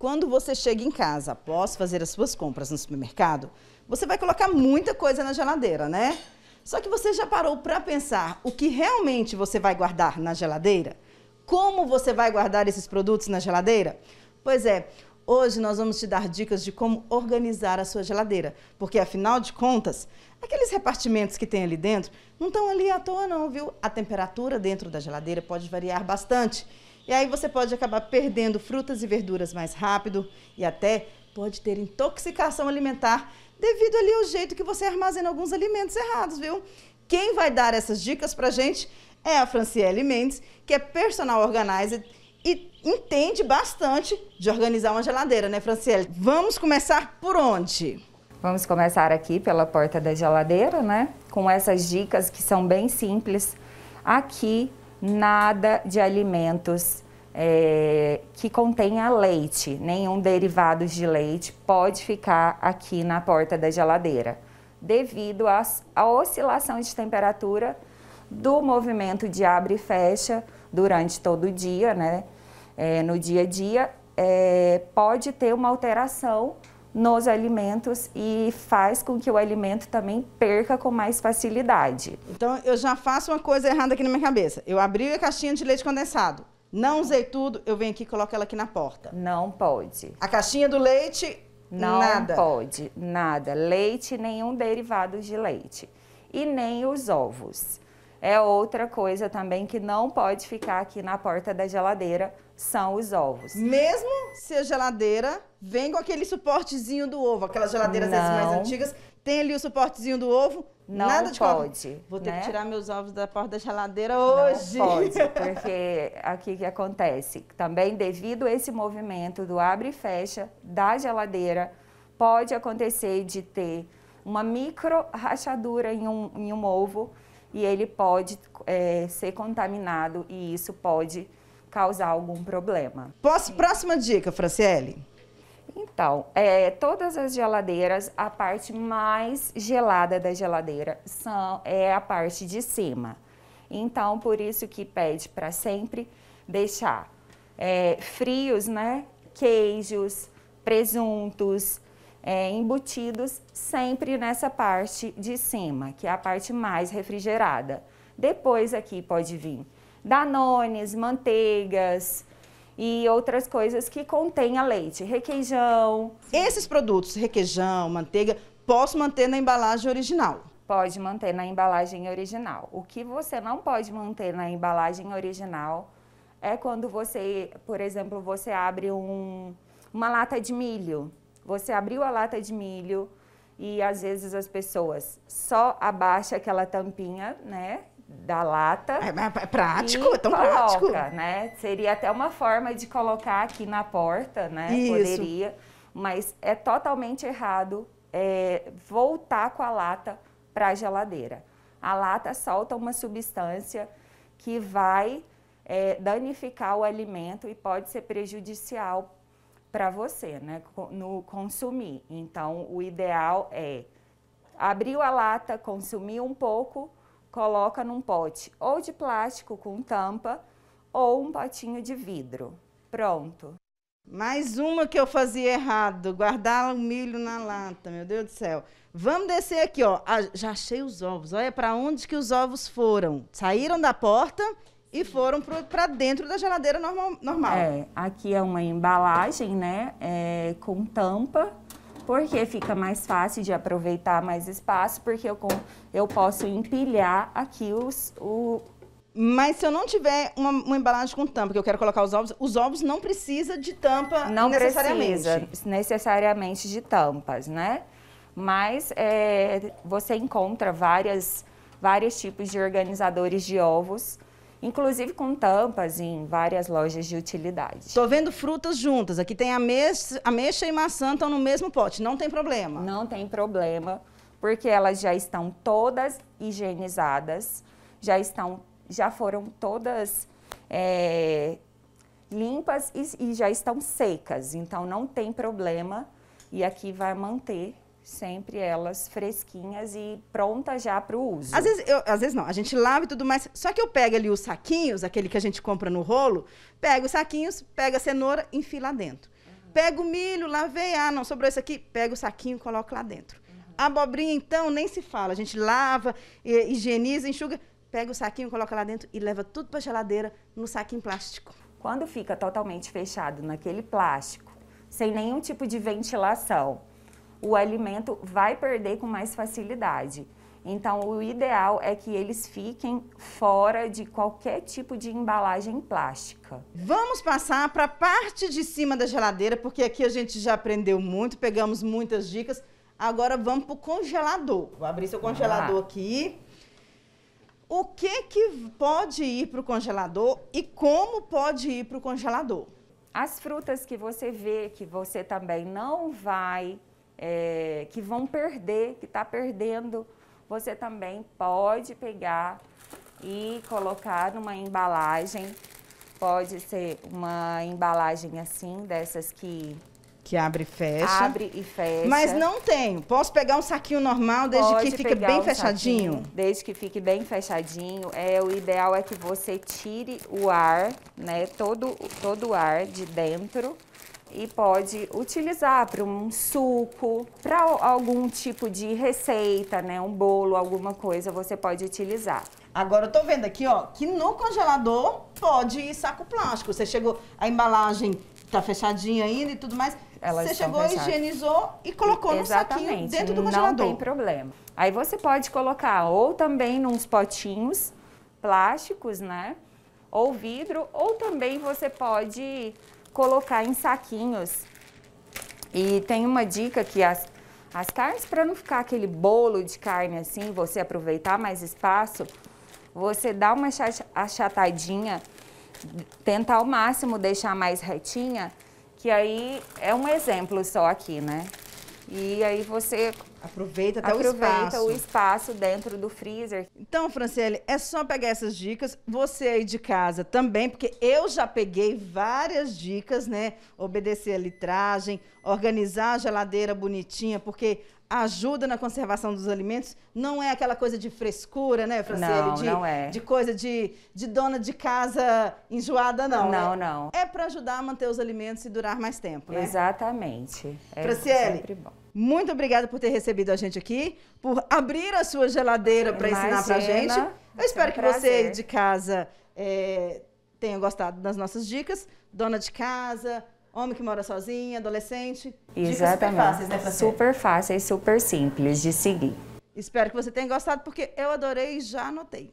Quando você chega em casa após fazer as suas compras no supermercado, você vai colocar muita coisa na geladeira, né? Só que você já parou para pensar o que realmente você vai guardar na geladeira? Como você vai guardar esses produtos na geladeira? Pois é, Hoje nós vamos te dar dicas de como organizar a sua geladeira, porque afinal de contas, aqueles repartimentos que tem ali dentro não estão ali à toa não, viu? A temperatura dentro da geladeira pode variar bastante e aí você pode acabar perdendo frutas e verduras mais rápido e até pode ter intoxicação alimentar devido ali ao jeito que você armazena alguns alimentos errados, viu? Quem vai dar essas dicas pra gente é a Franciele Mendes, que é personal organizer e entende bastante de organizar uma geladeira, né, Franciele? Vamos começar por onde? Vamos começar aqui pela porta da geladeira, né? Com essas dicas que são bem simples. Aqui nada de alimentos é, que contenha leite, nenhum derivado de leite pode ficar aqui na porta da geladeira, devido à, oscilação de temperatura do movimento de abre e fecha durante todo o dia, né? É, no dia a dia, é, pode ter uma alteração nos alimentos e faz com que o alimento também perca com mais facilidade. Então eu já faço uma coisa errada aqui na minha cabeça. Eu abri a caixinha de leite condensado. Não usei tudo, eu venho aqui e coloco ela aqui na porta. Não pode. A caixinha do leite, não nada. pode, nada. Leite, nenhum derivado de leite. E nem os ovos é outra coisa também que não pode ficar aqui na porta da geladeira, são os ovos. Mesmo se a geladeira vem com aquele suportezinho do ovo, aquelas geladeiras mais antigas, tem ali o suportezinho do ovo, não nada de pode. Vou ter né? que tirar meus ovos da porta da geladeira hoje. Não pode, porque aqui que acontece, também devido a esse movimento do abre e fecha da geladeira, pode acontecer de ter uma micro rachadura em um, em um ovo, e ele pode é, ser contaminado e isso pode causar algum problema. Posso, próxima dica, Franciele? Então, é, todas as geladeiras, a parte mais gelada da geladeira são, é a parte de cima. Então, por isso que pede para sempre deixar é, frios, né? Queijos, presuntos, é, embutidos sempre nessa parte de cima, que é a parte mais refrigerada. Depois aqui pode vir danones, manteigas e outras coisas que a leite, requeijão. Esses produtos, requeijão, manteiga, posso manter na embalagem original? Pode manter na embalagem original. O que você não pode manter na embalagem original é quando você, por exemplo, você abre um, uma lata de milho você abriu a lata de milho e às vezes as pessoas só abaixa aquela tampinha, né? Da lata. É, é prático, é tão coloca, prático. Né? Seria até uma forma de colocar aqui na porta, né? Isso. Poderia. Mas é totalmente errado é, voltar com a lata para a geladeira. A lata solta uma substância que vai é, danificar o alimento e pode ser prejudicial para você, né, no consumir. Então, o ideal é abrir a lata, consumir um pouco, coloca num pote ou de plástico com tampa ou um potinho de vidro. Pronto. Mais uma que eu fazia errado, guardar o milho na lata, meu Deus do céu. Vamos descer aqui, ó. Ah, já achei os ovos. Olha para onde que os ovos foram. Saíram da porta e foram para dentro da geladeira normal, normal. É, aqui é uma embalagem, né, é, com tampa, porque fica mais fácil de aproveitar mais espaço, porque eu, eu posso empilhar aqui os, o, mas se eu não tiver uma, uma, embalagem com tampa, que eu quero colocar os ovos, os ovos não precisa de tampa não necessariamente. Não precisa necessariamente de tampas, né? Mas é, você encontra várias, vários tipos de organizadores de ovos inclusive com tampas em várias lojas de utilidade. Estou vendo frutas juntas. Aqui tem ameixa, ameixa e maçã estão no mesmo pote. Não tem problema? Não tem problema, porque elas já estão todas higienizadas, já estão, já foram todas é, limpas e, e já estão secas. Então não tem problema. E aqui vai manter sempre elas fresquinhas e prontas já para o uso. Às vezes, eu, às vezes não, a gente lava e tudo mais, só que eu pego ali os saquinhos, aquele que a gente compra no rolo, pego os saquinhos, pego a cenoura, enfio lá dentro. Uhum. Pego o milho, lavei, ah, não, sobrou isso aqui, pego o saquinho e coloco lá dentro. Uhum. A abobrinha, então, nem se fala, a gente lava, higieniza, enxuga, pega o saquinho, coloca lá dentro e leva tudo para a geladeira no saquinho plástico. Quando fica totalmente fechado naquele plástico, sem nenhum tipo de ventilação, o alimento vai perder com mais facilidade. Então, o ideal é que eles fiquem fora de qualquer tipo de embalagem plástica. Vamos passar para a parte de cima da geladeira, porque aqui a gente já aprendeu muito, pegamos muitas dicas. Agora vamos para o congelador. Vou abrir seu congelador ah. aqui. O que, que pode ir para o congelador e como pode ir para o congelador? As frutas que você vê que você também não vai é, que vão perder, que está perdendo, você também pode pegar e colocar numa embalagem. Pode ser uma embalagem assim, dessas que que abre e fecha. Abre e fecha. Mas não tenho. Posso pegar um saquinho normal desde Pode que fique bem um fechadinho? Saquinho, desde que fique bem fechadinho. É, o ideal é que você tire o ar, né? Todo, todo o ar de dentro e pode utilizar para um suco, para algum tipo de receita, né, um bolo, alguma coisa, você pode utilizar. Agora eu tô vendo aqui, ó, que no congelador pode ir saco plástico. Você chegou, a embalagem tá fechadinha ainda e tudo mais. Elas você chegou, fechadas. higienizou e colocou Exatamente. no saquinho dentro do congelador. Não tem problema. Aí você pode colocar ou também nos potinhos plásticos, né? Ou vidro, ou também você pode colocar em saquinhos. E tem uma dica que as, as carnes, para não ficar aquele bolo de carne assim, você aproveitar mais espaço, você dá uma achatadinha, tentar ao máximo deixar mais retinha, que aí é um exemplo só aqui, né? E aí você Aproveita até Aproveita o espaço. Aproveita o espaço dentro do freezer. Então, Franciele, é só pegar essas dicas. Você aí de casa também, porque eu já peguei várias dicas, né? Obedecer a litragem, organizar a geladeira bonitinha, porque ajuda na conservação dos alimentos. Não é aquela coisa de frescura, né, Franciele? Não, de, não é. De coisa de, de dona de casa enjoada, não. Não, né? não. É para ajudar a manter os alimentos e durar mais tempo, né? Exatamente. É Franciele, sempre bom. muito obrigada por ter recebido a gente aqui, por abrir a sua geladeira para ensinar para gente. Eu espero é um que você de casa é, tenha gostado das nossas dicas. Dona de casa, Homem que mora sozinho, adolescente. Exatamente. Dicas super fáceis, né, Francine? Super fáceis, super simples de seguir. Espero que você tenha gostado, porque eu adorei e já anotei.